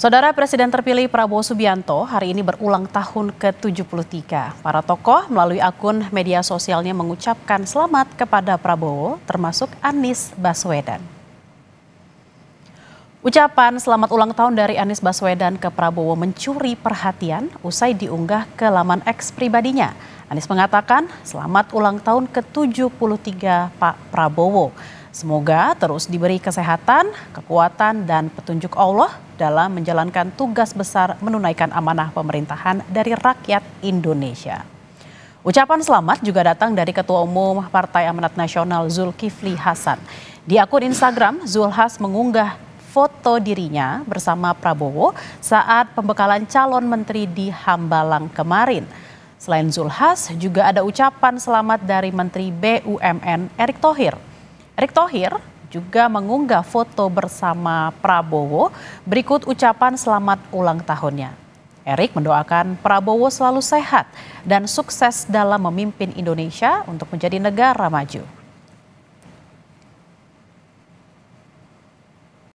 Saudara Presiden terpilih Prabowo Subianto hari ini berulang tahun ke-73. Para tokoh melalui akun media sosialnya mengucapkan selamat kepada Prabowo termasuk Anies Baswedan. Ucapan selamat ulang tahun dari Anies Baswedan ke Prabowo mencuri perhatian usai diunggah ke laman eks pribadinya. Anies mengatakan selamat ulang tahun ke-73 Pak Prabowo. Semoga terus diberi kesehatan, kekuatan, dan petunjuk Allah dalam menjalankan tugas besar menunaikan amanah pemerintahan dari rakyat Indonesia. Ucapan selamat juga datang dari Ketua Umum Partai Amanat Nasional Zulkifli Hasan. Di akun Instagram, Zulhas mengunggah foto dirinya bersama Prabowo saat pembekalan calon menteri di Hambalang kemarin. Selain Zulhas, juga ada ucapan selamat dari Menteri BUMN Erick Thohir Erick Thohir juga mengunggah foto bersama Prabowo berikut ucapan selamat ulang tahunnya. Erik mendoakan Prabowo selalu sehat dan sukses dalam memimpin Indonesia untuk menjadi negara maju.